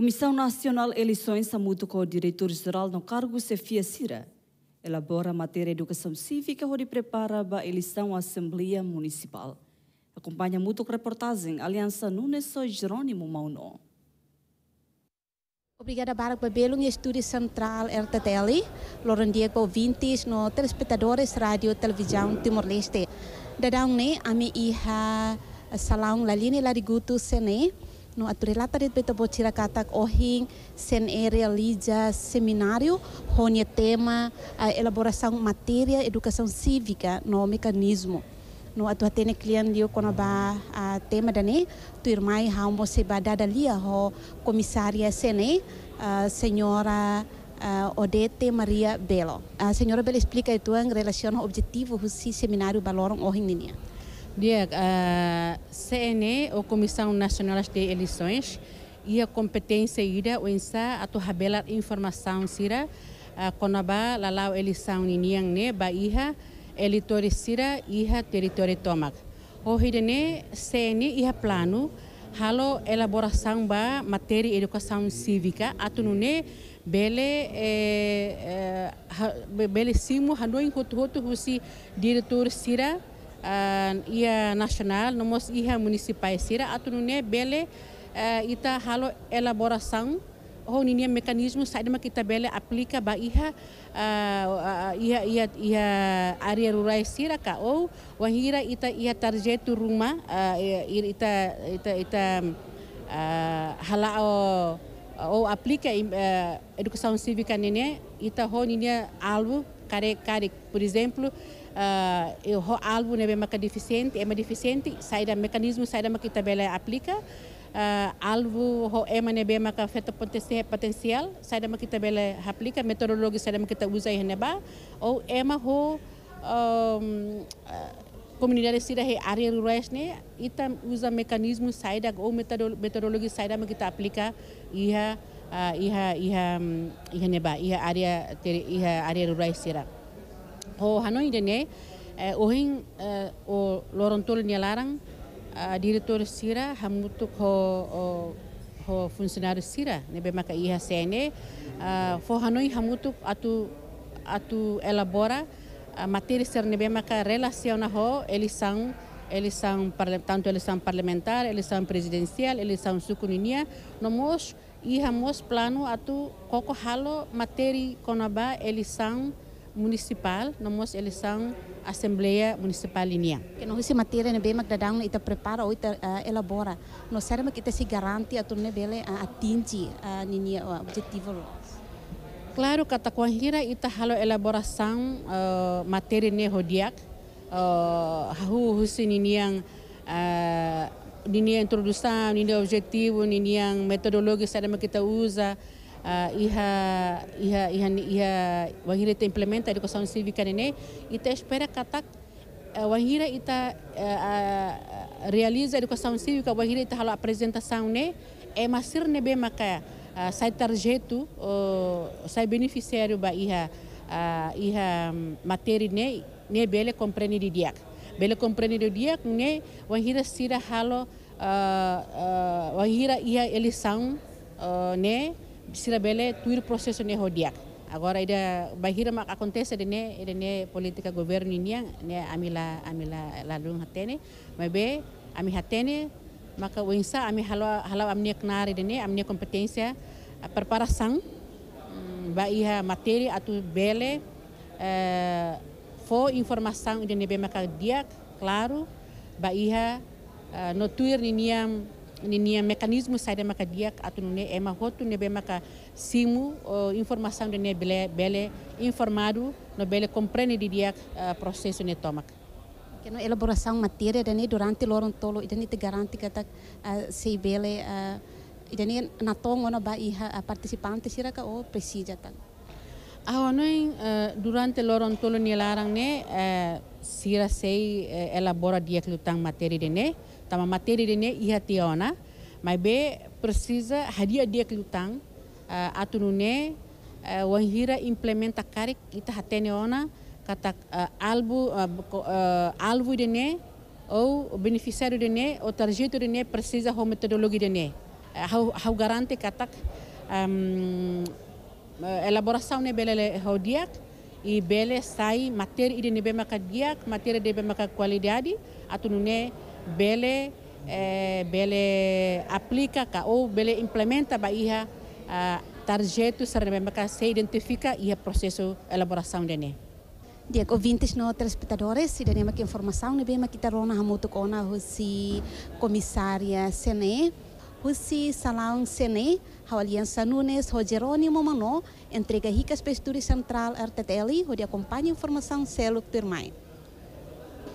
Comissão Nacional Eleições Samuto com o diretor-geral no cargo Sefia Sira. Elabora a matéria Educação Cívica onde prepara a eleição à Assembleia Municipal. Acompanha muito a reportagem Aliança Nunes Sou Jerônimo Maunó. Obrigada, Barack Babelo, em Estúdio Central RTTL, Lorandia Diego ouvintes no telespectadores Rádio Televisão Timor-Leste. Dadang né, a ami iha Salão Laline larigutu sene, no aturela tarit beta bocira katak ohing sen e realiza seminário onde tema a elaboração matéria educação cívica no mecanismo no atua tene cliente eu quando ba a tema dane tu irmai haumo se badada lia ho comissária sene a senhora uh, Odete Maria Belo. A senhora Belo explica então em relação ao objetivo do seminário Balorong Ohing Ninia. Diego, ah, a CNE, ou Comissão Nacional de Eleições, e a competência ira o insa a tu habela informação sira a ah, konaba lalau eleição niniang ne ba eleitores sira iha território tomag. o hirene CNE iha plano halo elaboração ba matéria educação cívica atunune bele eh, eh, bele simo hanu encontro husi diretor sira Ehm, ia nacional, nós ia municipais, sira atunune bele eh, ita halo elaboração honinia mecanismo sai de kita bele aplica ba iha eh, iha iha iha área rural sira ka ou wahira ita iha target rumah eh, ita ita ita hala ou aplica educação cívica nene ita honinia alvo care care por exemplo Eh, ho albuneɓe makka déficiente ema déficiente saida mécanisme saida makka tabela aplica albu eh, ho emane be maka feta potensial saida maka kita bela aplica metodologi saida maka kita usa hene ba ou ema ho um, comunidade sida he área rurais ne ita usa mecanismo saida ou metodologi saida maka kita aplica iha iha iha iha neba iha ter iha area rurais sira ho hanoi eh, eh, o ohin eh, o lorontol nialarang a diretor sira hamutuk ho ho funcionário sira nebe maka iha sene fo hanoi hamutu atu atu elabora a matéria ser nebe maka relaciona ho eles eles são tanto eles são parlamentar eles são presidencial eles são no nós e hamos plano atu coco halo matéria conaba eles são municipal nós eleição Assembleia Municipal Linha. Ya. Que nós se matéria ne bem magdadang ita prepara ou ita eh, elabora. Nós seremos que ita se garante a turne bele a eh, atinge eh, a ninia o objetivo. Claro que a conhira ita halo elaboração uh, matéria ne rodiak. Uh, hu husi niniang uh, ninia introdução, ninia objetivo, ninia metodologia seremos que usa. Uh, iha, iha, iha, iha, te implementa a educação cívica nene e te espera que atac, wangire ita uh, realiza a educação cívica wangire ita halo apresentação né é masir ne bem maka sai tarjeto uh, sai beneficiário ba iha iha matéria ne ne bele compreende de dia. bele compreende de diak ne wangire sira halo uh, iha eleição uh, ne Cirabelle tuir proseso ne hodiak agora ida bahira mak acontece dene dene politika governo niang ne amila amila lalu hatene mabe ami hatene maka wensa ami halau halau amne knari dene amne kompetência mm, ba iha materi atu bele eh, for informação dene be maka diak klaru ba iha eh, no tuir niang nia mecanismo saída ne atunune é uma roto nebe maca simu eh, informação de ne bele bele informadu no bele compreende de dia processo ne tomac que no materi de ne durante loron tolo idani te garante que tak eh, sei bele eh, idani na tongo na ba iha participante sira ka o oh, precisa tak awa noin durante loron tolo ni larang ne sira sei elabora dia que materi de ne tama materi dene dele ia tiona, mas precisa hadia dia kelutang lutang, uh, eh, atunune, uh, eh, wahira implementa karik ita ona kata uh, albu, uh, uh, dene, ou beneficiário dene, ou tarjeto dene precisa ho metodologia dene. Uh, hau, garante katak um, uh, elaboração ne belele hau diak, e bele sai matéria de nebe maka diak matéria de maka qualidade atunune bele eh, bele aplica ka ou bele implementa ba iha uh, tarjeto sa nebe maka se identifica e processo elaboração dene Diak ouvintes no telespectadores, se denema que informação, nebe maka kita rona hamutuk ona hosi comissária Sene, Rusi salão Sene, Aliança Nunes, o Jerônimo Manó, entrega ricas pastores central RTTL, onde acompanha informação Celo Pirmai.